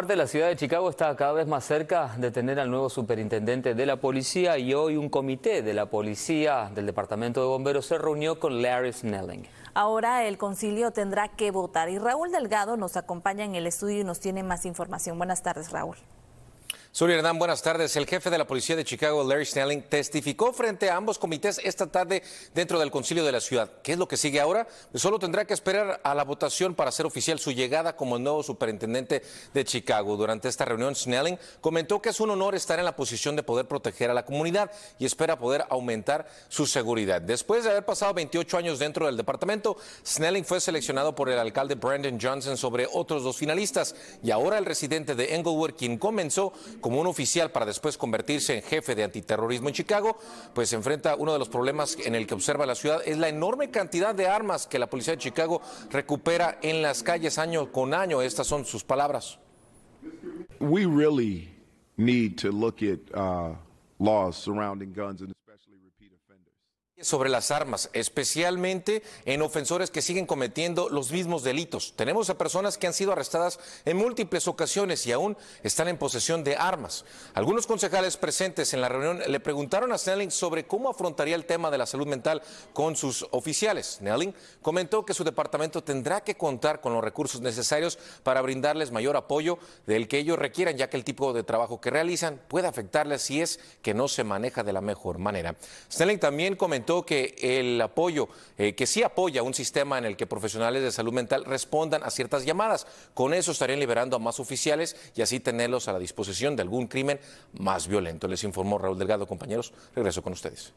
de la ciudad de Chicago está cada vez más cerca de tener al nuevo superintendente de la policía y hoy un comité de la policía del Departamento de Bomberos se reunió con Larry Snelling. Ahora el concilio tendrá que votar y Raúl Delgado nos acompaña en el estudio y nos tiene más información. Buenas tardes, Raúl. Suri Hernán, buenas tardes. El jefe de la policía de Chicago, Larry Snelling, testificó frente a ambos comités esta tarde dentro del concilio de la ciudad. ¿Qué es lo que sigue ahora? Pues solo tendrá que esperar a la votación para hacer oficial su llegada como nuevo superintendente de Chicago. Durante esta reunión, Snelling comentó que es un honor estar en la posición de poder proteger a la comunidad y espera poder aumentar su seguridad. Después de haber pasado 28 años dentro del departamento, Snelling fue seleccionado por el alcalde Brandon Johnson sobre otros dos finalistas y ahora el residente de Englewood, quien comenzó como un oficial para después convertirse en jefe de antiterrorismo en Chicago, pues se enfrenta uno de los problemas en el que observa la ciudad es la enorme cantidad de armas que la policía de Chicago recupera en las calles año con año. Estas son sus palabras sobre las armas, especialmente en ofensores que siguen cometiendo los mismos delitos. Tenemos a personas que han sido arrestadas en múltiples ocasiones y aún están en posesión de armas. Algunos concejales presentes en la reunión le preguntaron a Snelling sobre cómo afrontaría el tema de la salud mental con sus oficiales. Snelling comentó que su departamento tendrá que contar con los recursos necesarios para brindarles mayor apoyo del que ellos requieran, ya que el tipo de trabajo que realizan puede afectarles si es que no se maneja de la mejor manera. Snelling también comentó comentó que el apoyo, eh, que sí apoya un sistema en el que profesionales de salud mental respondan a ciertas llamadas. Con eso estarían liberando a más oficiales y así tenerlos a la disposición de algún crimen más violento. Les informó Raúl Delgado, compañeros. Regreso con ustedes.